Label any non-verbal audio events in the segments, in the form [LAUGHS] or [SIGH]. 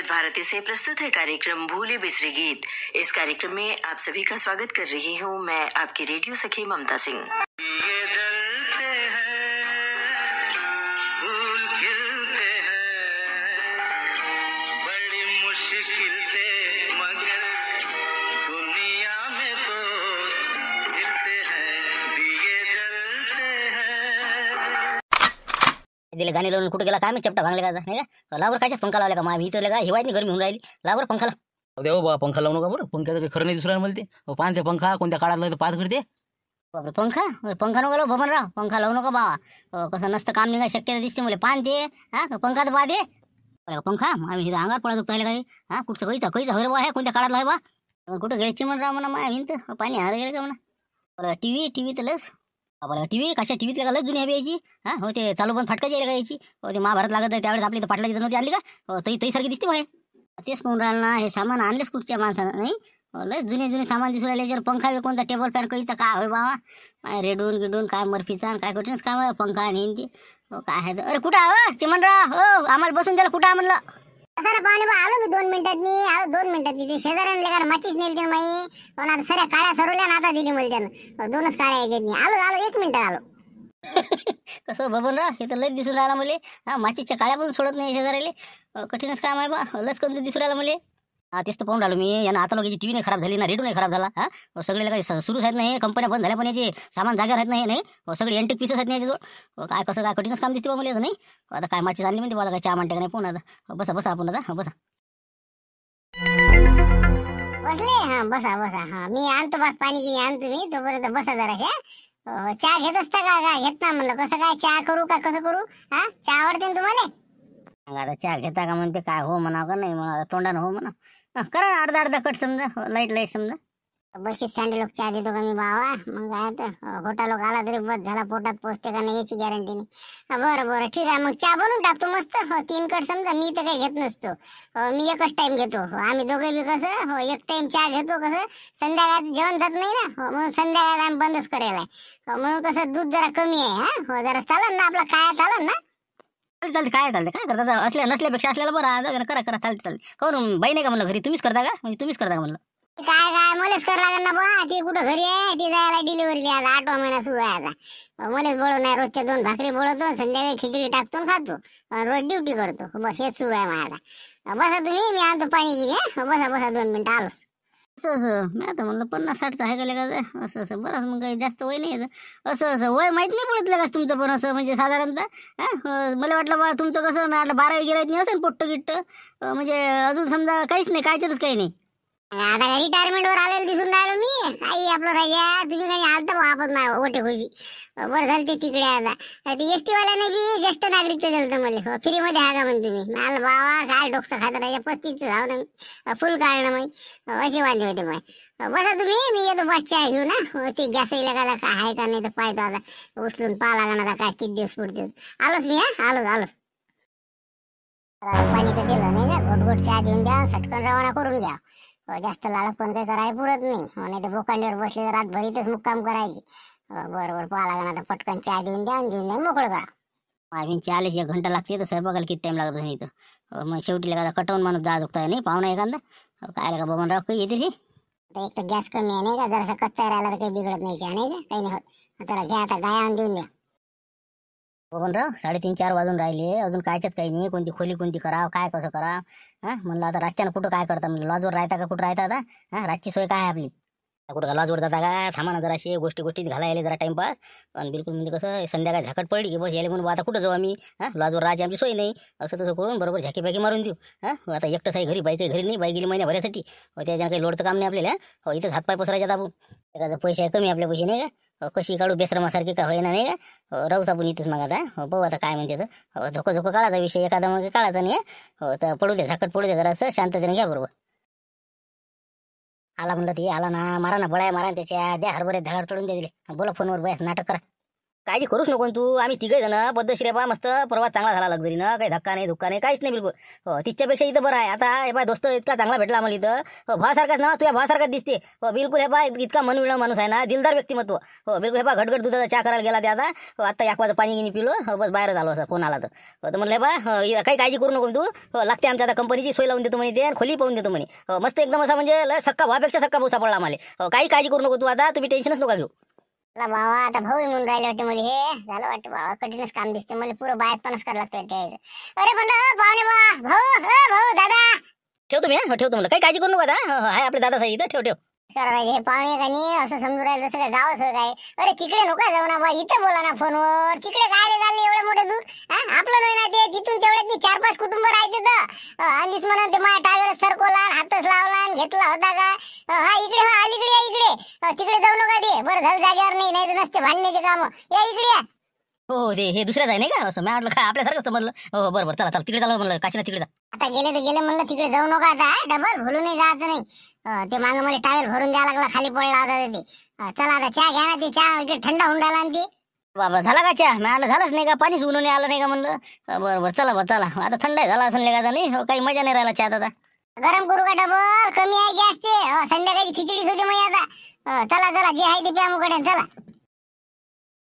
विविध भारती से प्रस्तुत है कार्यक्रम भूले बिसरे गीत इस कार्यक्रम में आप सभी का स्वागत कर रही हूँ मैं आपकी रेडियो सखी ममता सिंह मुश्किल से दिले गाणे लावून कुठे गेला काय मी चपटा भांगले का नाही का लावर कायच्या पंखा लावले का माझी इथं का हिवायतनी नाही गरमी होऊन राहिली लावर पंखा लाव देवा बा पंखा लावू नका बरं पंख्याचं खरं नाही दिसून राहिलं ते अहो, पंखा कोणत्या काळात लागलं पाच घडते बापरे पंखा पंखा नको लावू राव पंखा लावू नका बाबा कसं नसतं काम निघा शक्यता दिसते मला पान दे हा का पंखा तर पाहते अरे पंखा आम्ही इथं अंगावर पडा दुखता काही हा कुठचं कैचा कैचा होय रे बा कोणत्या काळात लाय बा कुठं घ्यायची म्हणून राव म्हणा माया भिंत पाणी हार गेलं का म्हणा टी व्ही टी व्ही तर लस आपल्याला टी व्ही कशा टी व्हीतल्या लस जुनी हवी यायची हा हो ते चालू पण फटका यायला करायची हो ते महाभारत लागत आहे त्यावेळेस आपली तर पाटलाची नव्हती आली का हो तई तई सारखी दिसते बाहेर तेच कोण राहिलं ना हे सामान आणलेच कुठच्या माणसानं नाही हो, लस जुने जुने सामान दिसून राहिले जर पंखा वे कोणता टेबल फॅन कळीचा काय होय बाबा रेडून गिडून काय मर्फीचा काय कुठेच काय पंखा आणि हो काय आहे अरे कुठं हवं हो? रा हो आम्हाला बसून द्यायला कुठं म्हणलं सर पाणी आलो मी दोन मिनिटात मी आलो दोन मिनिटात मी ते शेजाऱ्याने लेकर माचीच नेली ते पण आता सऱ्या काळ्या सरवल्या ना आता दिली मला त्यानं दोनच काळ्या याच्यात मी आलो आलो एक मिनिटात आलो [LAUGHS] कसं हो बबनराव हे तर लय दिसून राहिला मुले हा माचीच्या काळ्या पण सोडत नाही शेजाऱ्याला कठीणच काम आहे बा लस कोणतं दिसून राहिला मुले तेच पाहून राहिलो मी यांना आता लोकांची टीव्ही नाही खराब झाली ना रेडिओ नाही खराब झाला सगळे काही सुरूच आहेत नाही कंपन्या बंद झाल्या पण याचे सामान जागा राहत नाही नाही सगळे एंटिक पीसेस आहेत नाही याच्याजवळ काय कसं काय कठीणच काम दिसते बाबा मला नाही आता काय माची चालली म्हणते मला काय चहा का नाही पण आता बसा बसा आपण आता बसा बसले हा बसा बसा हा मी आणतो बस पाणी घेऊन आणतो मी तोपर्यंत बसा जरा चहा घेत असता का काय घेत ना म्हणलं कसं काय चहा करू का कसं करू हा चहा आवडते ना तुम्हाला चहा घेता का म्हणते काय हो म्हणा का नाही म्हणा तोंडानं हो म्हणा करा अर्धा अर्धा कट समजा लाईट हो, लाईट समजा बशीत लोक चहा देतो का मी भावा मग काय हो, लोक आला तरी बस झाला पोटात पोचते का नाही याची गॅरंटी नाही बरं बरं ठीक आहे मग चहा बनवून टाकतो मस्त हो, तीन कट समजा मी तर काही घेत नसतो मी एकच टाइम घेतो आम्ही दोघे बी कसं एक टाइम चहा घेतो कसं संध्याकाळ जेवण जात नाही ना म्हणून संध्याकाळ आम्ही बंदच करायला म्हणून कसं दूध जरा कमी आहे हा जरा चालन ना आपला काय चालन ना चालते काय चालते काय करता असल्या नसल्यापेक्षा असल्याला बरं आज दे करा करा चालतं चालते करून बाई नाही का म्हणलं घरी तुम्हीच करता का म्हणजे तुम्हीच करता का म्हणलं काय काय मलेच कर लागेल ना बा ती कुठं घरी आहे ती जायला डिलिव्हरी आज आठवा महिना सुरू आहे आता मलेच बोलव नाही रोजच्या दोन भाकरी बोलवतो संध्याकाळी खिचडी टाकतो खातो रोज ड्युटी करतो बस हेच सुरू आहे माझा आता बसा तुम्ही मी आणतो पाणी गिरी बसा बसा दोन मिनिटं आलोच असं असं मी आता म्हणलं पन्नास साठचं आहे का असं असं बरं मग काही जास्त वय नाही असं असं वय माहीत नाही पडत लेखाच तुमचं पण असं म्हणजे साधारणतः मला वाटलं बा तुमचं कसं वाटलं बारावी गिरायत नाही असेल पोट्ट गिट्ट म्हणजे अजून समजा काहीच नाही कायच्यातच काही नाही आता रिटायरमेंट वर आलेलं दिसून राहिलो मी काही आपलं राजा तुम्ही काही आलता वापस नाही ओटे खुशी बरं झालं ते तिकडे आता ते एस टी वाल्याने बी ज्येष्ठ नागरिक झालं तर हो फ्री मध्ये हा का म्हणते मी माल बाबा काय डोकसा खात राजा पस्तीस जाऊ ना फुल काढणं मग असे वाले होते मग बसा तुम्ही मी येतो बसच्या घेऊ ना ते गॅस येईल काय आहे का नाही तर पाहिजे आता उचलून पाहा लागणार आता काय किती दिवस पुढते आलोच मी हा आलोच आलोच पाणी तर दिलं नाही ना गोट गोट चहा देऊन द्या सटकन रवाना करून द्या जास्त लाडक पण काही करायला पुरत नाही म्हणे ते बोकांडीवर बसले तर तेच मुक्काम करायची बरोबर पाहा लागणार आता पटकन चहा देऊन द्या आणि देऊन द्या मोकळं करा अजून चाळीस एक घंटा लागते तर बघायला किती टाइम लागतो नाही तर मग शेवटी एखादा कटवून माणूस जा झुकता नाही पाहुणा एखादा काय का बबनराव काही येते हे एक तर गॅस कमी आहे नाही का जरासा कच्चा राहिला तर काही बिघडत नाही नाही का काही नाही होत घ्या आता गाय आणून देऊन द्या राव साडेतीन चार वाजून राहिले अजून कायच्यात काही नाही कोणती खोली कोणती कराव काय कसं करा हां म्हणलं आता रातच्यानं कुठं काय करता म्हणलं लॉजवर राहता का कुठं राहता आता हा रातची सोय काय आपली कुठं लॉजवर जाता का थांबा ना जरा गोष्टी गोष्टीत घालायला जरा टाईमपास पण बिलकुल म्हणजे कसं संध्याकाळ झाकट पडली की बस यायला म्हणून आता कुठं जाऊ आम्ही हा लॉजवर राहायची आमची सोय नाही असं तसं करून बरोबर झाकी मारून देऊ हा आता एकटंच आहे घरी बाईक घरी नाही बाईक गेली महिन्याभरासाठी त्याच्यानं काही लोडचं काम नाही आपल्याला हो इथंच हातपाय पसरायच्या दाबू त्याचा पैसे कमी आपल्या पैसे नाही का हो, कशी काढू बेसरमासारखी का होईना नाही का हो, राहू साबून इथेच मग आता हो आता काय म्हणते तर हो, झोको झोको काढायचा विषय एखादा मग काढायचा नाही हो तर पडू दे झाकट पडू दे जरा असं शांततेने घ्या बरोबर आला म्हणलं ती आला ना मारा ना बळाय मारा त्याच्या द्या हरभरे धडाड तोडून दे दिले बोला फोनवर बस नाटक करा काळजी करूच नको तू आम्ही तिघे जण पद्धतशीर मस्त प्रवास चांगला झाला ना काही धक्का नाही धुक्का नाही काहीच नाही बिलकुल हो तिच्यापेक्षा इथं बरं आहे आता हे पाय दोस्त इतका चांगला भेटला आम्हाला इथं हो, भासारखाच ना तुझ्या भासारखाच दिसते हो बिलकुल हे पाय इतका विळा माणूस आहे ना दिलदार व्यक्तिमत्व हो बिलकुल हे पा घटघट दुधाचा चहा करायला गेला ते आता हो आता याकवाचं पाणी गिनी पिलो हो बस बाहेर झालो असं फोन आला तर हो तर पा बा हो, काही काळजी करू नको तू हो लागते आमच्या आता कंपनीची सोय लावून देतो म्हणे ते खोली पाहून देतो म्हणे हो, मस्त एकदम असा म्हणजे सक्का भापेक्षा सक्का पडला सापडला आम्हाला काही काळजी करू नको तू आता तुम्ही टेन्शनच नका घेऊ भावा आता भाऊ म्हणून राहिले वाटते मुली हे झालं वाटतं भावा कठीणच काम दिसते मला पुरं बाहेर पणच करा लागतं वाटते अरे म्हणलं हो, पाहुणे बा भाऊ अ, हो, भाऊ दादा हो, ठेवतो मी हा ठेवतो मला काही काळजी करू नका हा आहे आपले दादा साहेब इथं ठेव ठेव करा हे पाहुणे का नाही असं समजू राहिलं जसं काय गावच होत आहे अरे तिकडे नको जाऊ ना बा इथं बोला ना फोनवर तिकडे काय रे चालले एवढे मोठे दूर आपलं नाही ना ते तिथून तेवढे मी चार पाच कुटुंब राहायचे तर अं, आणलीच म्हणून ते माझ्या टावेला सरकोला हातच लावला आणि घेतला होता का हा इकडे तिकडे जाऊ नका ते बरं झालं जागेवर नाही नाही नसते भांडण्याचे काम या इकडे या. हो ते हे दुसऱ्या जाय नाही का असं मी वाटलं काय आपल्यासारखं समजलं हो, हो बरं बरं चला चला तिकडे चालू म्हणलं काशीला तिकडे जा आता गेले तर गेले म्हणलं तिकडे जाऊ नका आता डबल भरून नाही जायचं नाही ते मागं मला टावेल भरून द्यायला लागला खाली पडला होता ते चला आता चहा घ्या ना ते चहा इकडे थंड होऊन राहिला ना बाबा झाला का चहा मी आलं झालंच नाही का पाणीच उन्हाने आलं नाही का म्हणलं बरोबर बरं बरं चला बा चला आता थंड झाला असं नाही का नाही हो काही मजा नाही राहिला चहा आता गरम करू का डबल कमी आहे गॅस ते संध्याकाळची खिचडी सुद्धा मग आता चला चला जे आहे ते प्या मुकडे चला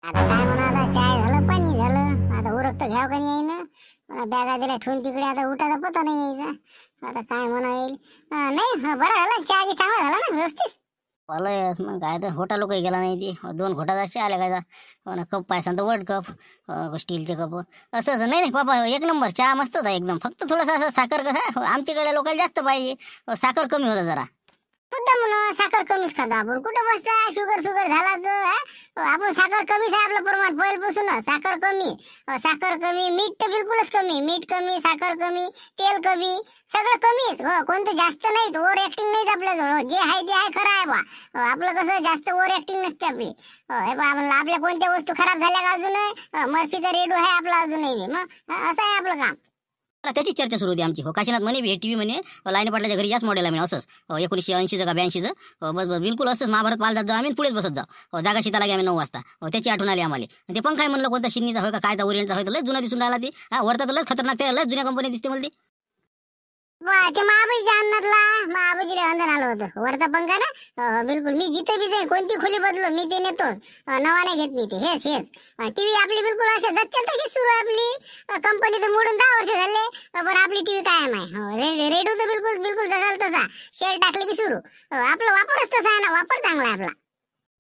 आता काय म्हणा आता चाय झालं पाणी झालं आता उरक तर घ्याव कधी येईन बॅगा दिल्या ठेवून तिकडे आता उठायचा पता नाही यायचा आता काय म्हणा येईल नाही बरं झालं चहा जी चांगला झाला ना व्यवस्थित पलयस मग काय तर होटा लोकही गेला नाही ती दोन खोटा जास्त आल्या काय हो ना कप पायसा तर वर्ल्ड कप स्टीलचे कप असं असं नाही नाही पापा एक नंबर चहा मस्तच आहे एकदम फक्त थोडंसं असं साखर कसं आमच्याकडे लोकांना जास्त पाहिजे साखर कमी होता जरा मुद्दा म्हणून साखर कमीच खातो आपण कुठं बसता शुगर फुगर झाला तर आपण साखर कमीच आहे आपलं प्रमाण पुसून साखर कमी साखर कमी मीठ तर बिलकुलच कमी मीठ कमी साखर कमी तेल कमी सगळं कमीच हो कोणतं जास्त नाहीच ओव्हर ऍक्टिंग नाहीच आपल्याजवळ हो, जे आहे ते आहे खरं आहे बा हो, आपलं कसं जास्त ओव्हर ऍक्टिंग नसते आपली हो, हे बा आपल्या कोणत्या वस्तू खराब झाल्या का अजूनही मर्फीचा रेडू आहे आपला अजूनही मग असं आहे आपलं काम त्याची चर्चा सुरू होती आमची हो काशीनाथ म्हणे हे टीव्ही व्ही म्हणे लाईन पाटलाच्या घरी याच मॉडेल आहे असंच एकोणीसशे ऐंशीचं का ब्याऐंशीचं बस बस बिलकुल असंच महाभारत पाल जात जाऊ आम्ही पुढेच बसत जाऊ जागा लागे आम्ही नऊ वाजता त्याची आठवण आली आम्हाला ते पण काय म्हणलं कोणता शिन्नीचा होय का कायचा ओरिएंटचा होय लस जुना दिसून राहिला ती हा वरता तर लस खतरनाक त्या लस जुन्या कंपनी दिसते मला ती ते ला अंगणातला रे अंधन आलो होतं वरचा पंखा ना हो, हो, बिलकुल मी जिथे बी कोणती खुली बदलो मी ते नेतो नवा नाही घेत मी ते हेच हेच टीव्ही आपली बिलकुल अशा जच्च्या तशी सुरू आपली कंपनी तर मोडून दहा वर्ष झाले पण आपली टीव्ही कायम आहे हो, रेडिओ तर बिलकुल बिलकुल जगाल तसा शेड टाकले की सुरू आपला वापरच तसा आहे ना वापर चांगला आपला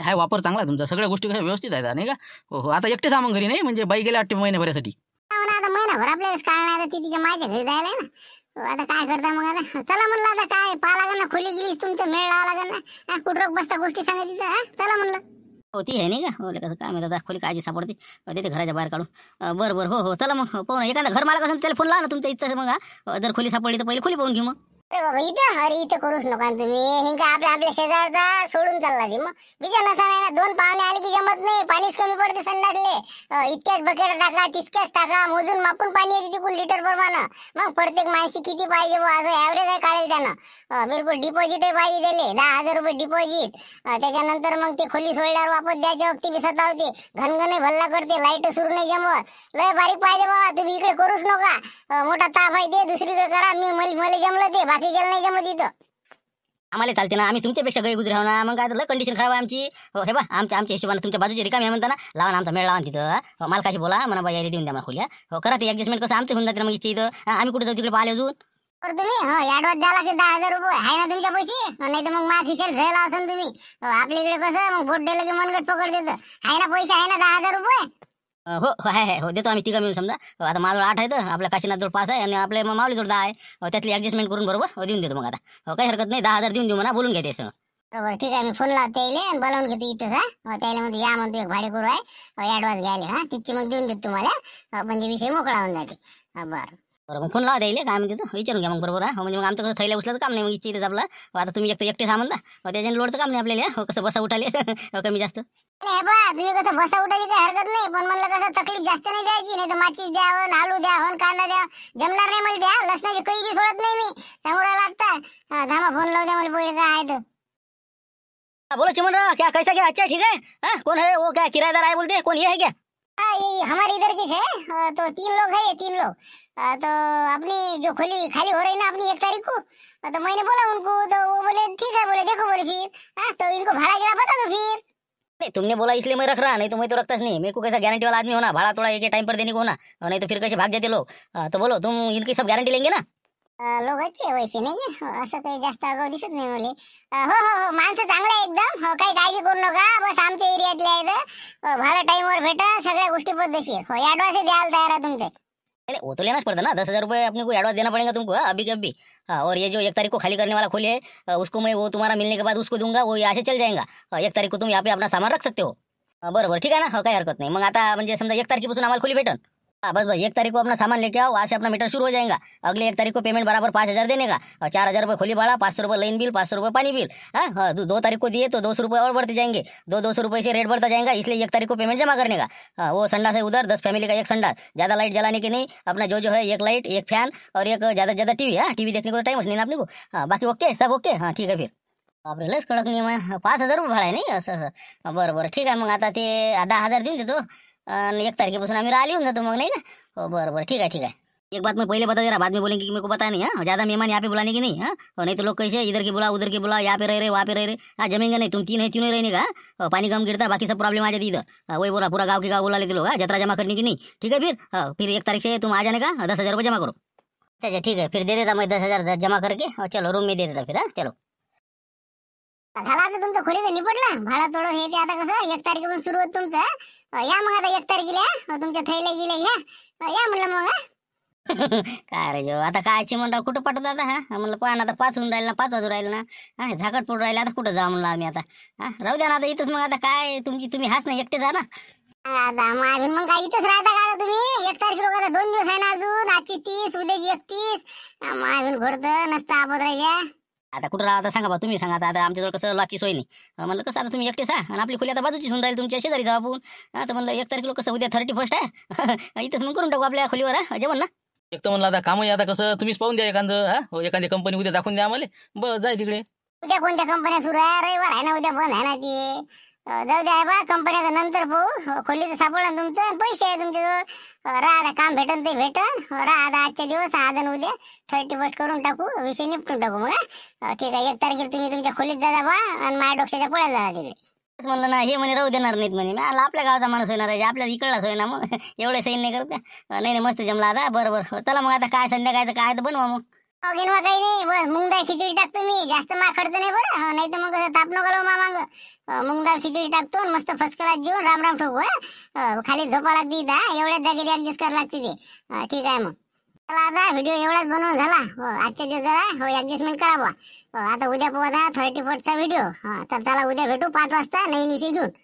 हाय वापर चांगला आहे तुमचा सगळ्या गोष्टी कशा व्यवस्थित आहेत नाही का हो हो आता एकटे सामान घरी नाही म्हणजे बाई गेल्या आठ महिन्याभरासाठी महिनाभर आपल्याला काय नाही तिच्या माझ्या घरी जायला ना आता काय करता मग आता चला म्हणलं आता काय पाहा लागेल ना खोली गेलीस तुमचं मेळ लावा लागेल ना कुठं बसता गोष्टी सांगितली चला म्हणलं होती ती आहे नाही का कसं काय माहिती खोली काळजी सापडते देते घराच्या बाहेर काढून बरं बरं हो हो चला मग पाहू हो, एखादा घर मला कसं त्याला फोन ला ना तुमच्या इच्छा मग जर खोली सापडली तर पहिले खोली पाहून घेऊ मग अरे बाबा इथं हरी इथं करूच नका तुम्ही हिंका आपल्या आपल्या शेजारचा सोडून चालला ते मग विचार नसा ना दोन पाहुणे आले की जमत नाही पाणीच कमी पडते संडासले इतक्याच बकेट टाका तितक्याच टाका मोजून मापून पाणी येते तिकून लिटर प्रमाण मग प्रत्येक माणशी किती पाहिजे बो असं आहे काढेल त्यानं बिलकुल डिपॉझिट पाहिजे दिले दहा हजार रुपये डिपॉझिट त्याच्यानंतर मग ते खोली सोडल्यावर वापस द्यायच्या वक्ती बी स्वतः होते भल्ला करते लाईट सुरू नाही जमवत लय बारीक पाहिजे बाबा तुम्ही इकडे करूच नका मोठा ताप आहे ते दुसरीकडे करा मी मला जमलं ते बाकी गेलं नाही जमत इथं आम्हाला चालते ना आम्ही तुमच्यापेक्षा गैरगुजरे हो ना मग काय लय कंडिशन खराब आहे आमची हो, हे बा आमच्या आमच्या हिशोबाने तुमच्या बाजूची रिकामी आहे म्हणता ना लावा आमचा मेळ लावा तिथं हो, मालकाशी बोला म्हणा बाई देऊन द्या मला खोल्या हो करा ते ऍडजस्टमेंट कसं आमचं होऊन जाते ना मग इच्छा इथं आम्ही कुठे जाऊ तिकडे पाहिले अजून बरं तुम्ही हो ऍडव्हान्स द्यावा दहा हजार रुपये आहे ना तुमच्या पैसे हो, नाही तर मग माझ्या खिशात झळ असाल तुम्ही हो, आपल्या इकडे कसं मग बोट दिलं की मनगट पकड देत आहे ना पैसे आहे ना दहा हजार रुपये हो हो आहे हो देतो आम्ही तिघं मिळून समजा हो, आता माझं आठ आहे तर काशीनाथ जोड पाच आहे आणि आपल्या जोड दहा आहे हो, त्यातली ऍडजस्टमेंट करून बरोबर हो, देऊन देतो मग आता हो काही हरकत नाही दहा हजार देऊन देऊ म्हणा बोलून घेते सगळं बरोबर ठीक आहे मी फोन लावते आणि बोलावून घेते इथं हां त्याला म्हणतो या म्हणतो एक भाडे करू आहे ॲडव्हान्स घ्यायला हा तिची मग देऊन देतो तुम्हाला म्हणजे विषय मोकळा होऊन जाते बरं बरं मग फोन लावा द्यायला काय म्हणते विचारून घ्या मग बरोबर हा हो, म्हणजे मग आमचं कसं थैल्या उचलाचं काम नाही मग इच्छा इथेच आपला हो, आता तुम्ही एकटे एकटे ना मग त्याच्याने लोडचं काम नाही आपल्याला हो कसं बसा उठाले हो, कमी जास्त तुम्ही कसं बसा उठायची काही हरकत नाही पण म्हणलं कसं तकलीफ जास्त नाही द्यायची नाही तर माचीस द्या आलू द्या हो कांदा द्या जमणार नाही मला द्या लसणाची काही बी सोडत नाही मी समोर लागता धामा फोन लावू द्या मला पोहे काय आहे तर बोलो चिमन क्या कैसा क्या अच्छा ठीक है हा कोण है वो क्या किरायेदार आहे बोलते कोण ये है क्या हाँ, हमारे इधर की है तो तीन लोग है तीन लोग तो अपनी जो खुली खाली हो रही ना अपनी एक तारीख को तो मैंने बोला उनको तो वो बोले ठीक है बोले देखो बोले फिर हाँ, तो इनको भाड़ा गिरा पता तो फिर तुमने बोला इसलिए मैं रख रहा नहीं तो मैं तो रखता नहीं मेरे को कैसा गारंटी वाला आदमी होना भाड़ा थोड़ा एक टाइम पर देने को होना नहीं तो फिर कैसे भाग जाते लोग तो बोलो तुम इनकी सब गारंटी लेंगे ना लोकांचे वैसे नाही हो, असं काही जास्त अगाव दिसत नाही मुले हो हो हो माणसं चांगलं एकदम हो काही काळजी करू नका बस आमच्या एरियातले आहेत हो, भाडं टाईमवर भेटा सगळ्या गोष्टी पद्धतशीर हो ॲडव्हान्स द्यायला तयार आहे तुमचे अरे वो तो लेना पड़ता ना दस हज़ार रुपये अपने को एडवांस देना पड़ेगा तुमको अभी के अभी हाँ और ये जो एक तारीख को खाली करने वाला खोली है उसको मैं वो तुम्हारा मिलने के बाद उसको दूंगा वो यहाँ से चल जाएगा एक तारीख को तुम यहाँ पे अपना सामान रख सकते हो बरं ठीक आहे ना हो काही हरकत नाही मग आता म्हणजे समजा एक तारखेपासून आम्हाला खुली भेटन हाँ बस बस एक तारीख को अपना सामान लेके आओ वहाँ से अपना मीटर शुरू हो जाएगा अगले एक तारीख को पेमेंट बराबर पाँच हज़ार देने का और चार हज़ार रुपये खोली भाड़ा पाँच सौ रुपये लाइन बिल पाँच सौ रुपये पानी बिल हाँ हाँ दो तारीख को दिए तो दो सौ रुपये और बढ़ते जाएंगे दो दो सौ रुपये से रेट बढ़ता जाएगा इसलिए एक तारीख को पेमेंट जमा करने का हाँ वो संडा से उधर दस फैमिली का एक संडा ज़्यादा लाइट जलाने की नहीं अपना जो जो है एक लाइट एक फैन और एक ज़्यादा से ज़्यादा टीवी हाँ वी देखने को टाइम उसने अपने को हाँ बाकी ओके सब ओके हाँ ठीक है फिर आप रिलेस कडक नहीं मैं पाँच हजार रुपये भाडा है नहीं हाँ, हाँ, हाँ। बरबर ठीक है मग आता ते दहा हजार देऊन देतो आणि एक पास आम्ही आई होऊन तो मग नहीं का हो बर बरं ठीक है ठीक है एक बात मैं पहले बता दे रहा बाद में बोलेंगे कि मेरे को पता नहीं है हाँ? ज्यादा मेहमान यहाँ पे बुलाने की नहीं है हाँ? नहीं तो लोग कैसे इधर के बुला उधर के बुला यहाँ पे रह रहे वहाँ पे रह रहे हाँ जमेंगे नहीं तुम तीन है तीनों रहने का हाँ? पानी कम गिरता बाकी सब प्रॉब्लम आ जाती इधर वही बोला पूरा गाँव के गाँव बुला लेते लोग जतरा जमा करने की नहीं ठीक है फिर हाँ फिर एक तारीख से तुम आ जाने का दस हजार रुपये जमा करो अच्छा अच्छा ठीक है फिर दे देता मैं दस हजार जमा करके और चलो रूम में दे देता फिर हाँ चलो झाला आता तुमचं खोलीचं निपटलं भाडं थोडं हे ते आता कसं एक तारखेपासून सुरू होत तुमचं या मग आता एक तारखेला तुमच्या थैले गेले घ्या या म्हणलं मग [LAUGHS] काय रे जो आता कायची म्हणलं कुठं पाठवतो आता हा म्हणलं पण आता पाच होऊन राहिलं ना पाच वाजून राहिलं ना हा झाकट पडून राहिलं आता कुठं जा म्हणलं आम्ही आता हा राहू द्या ना आता इथंच मग आता काय तुमची तुम्ही हाच ना एकटे जा ना आता मग मग काय इथंच राहता का तुम्ही एक तारखेला दोन दिवस आहे ना अजून आजची तीस उद्याची एकतीस मग अजून घोडतं नसतं आपण आता कुठं राहत सांगा बा तुम्ही सांगा आता आमच्याजवळ कसं लाची सोय नाही म्हणलं कसं आता तुम्ही एकटेच हा आणि आपली खुली आता बाजूची होऊन राहील तुमच्या शेजारी जाऊ आपण आता म्हणलं एक तारखेला कसं उद्या थर्टी फर्स्ट आहे [LAUGHS] इथंच मग करून टाकू आपल्या खोलीवर हा जेवण ना एक तर म्हणलं आता कामही आता कसं तुम्हीच पाहून द्या एखादं हा हो, एखादी कंपनी उद्या दाखवून द्या आम्हाला बस जाय तिकडे उद्या कोणत्या कंपन्या सुरू आहे रविवार आहे ना उद्या बंद आहे ना ती जाऊ द्या बा कंपनी नंतर पाहू हो, खोलीचं सापडलं तुमचं पैसे आहे तुमच्याजवळ राहा काम भेटन ते भेटन हो, राहा आजच्या दिवस आज आणि उद्या थर्टी फर्स्ट करून टाकू विषय निपटून टाकू मग ठीक आहे एक तारखेला तुम्ही तुमच्या खोलीत जा बा आणि माझ्या डोक्याच्या पोळ्या जा तिकडे म्हणलं ना हे म्हणे राहू देणार नाहीत म्हणे आला आपल्या गावचा माणूस होणार आहे आपल्या इकडलाच होईना मग [LAUGHS] एवढे सैन नाही करत नाही मस्त जमला आता बरोबर हो, चला मग आता काय संध्याकाळचं काय तर बनवा मग मग काही नाही बस मुंग खिचडी टाकतो मी जास्त माखडचं नाही बरं नाही तर मग ताप नको करू मग मुंग खिचडी टाकतो मस्त फसकला जेवण राम राम ठोकू खाली झोपा लागते दा एवढ्याच जागेत ऍडजस्ट करावं लागते ते ठीक आहे मग चला आता व्हिडिओ एवढाच बनवून झाला हो आजच्या दिवस जरा हो ऍडजस्टमेंट करा हो, आता उद्या पोहा थर्टी फोर्टचा व्हिडिओ तर चला उद्या भेटू पाच वाजता नवीन विषय घेऊन